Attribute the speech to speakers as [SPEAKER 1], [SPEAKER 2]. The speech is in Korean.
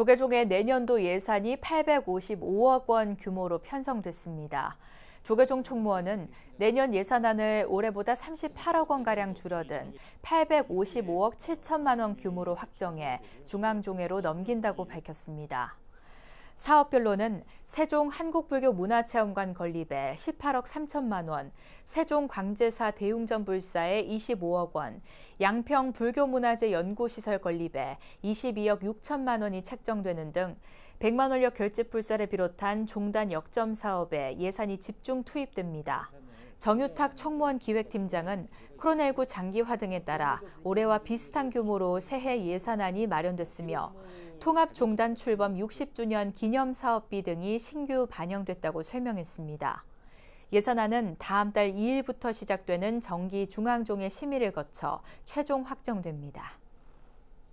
[SPEAKER 1] 조계종의 내년도 예산이 855억 원 규모로 편성됐습니다. 조계종 총무원은 내년 예산안을 올해보다 38억 원가량 줄어든 855억 7천만 원 규모로 확정해 중앙종회로 넘긴다고 밝혔습니다. 사업별로는 세종 한국불교 문화체험관 건립에 18억 3천만 원, 세종 광제사 대웅전 불사에 25억 원, 양평 불교문화재 연구시설 건립에 22억 6천만 원이 책정되는 등 100만 원력 결집 불사를 비롯한 종단 역점 사업에 예산이 집중 투입됩니다. 정유탁 총무원 기획팀장은 코로나19 장기화 등에 따라 올해와 비슷한 규모로 새해 예산안이 마련됐으며 통합종단 출범 60주년 기념 사업비 등이 신규 반영됐다고 설명했습니다. 예산안은 다음 달 2일부터 시작되는 정기 중앙종의 심의를 거쳐 최종 확정됩니다.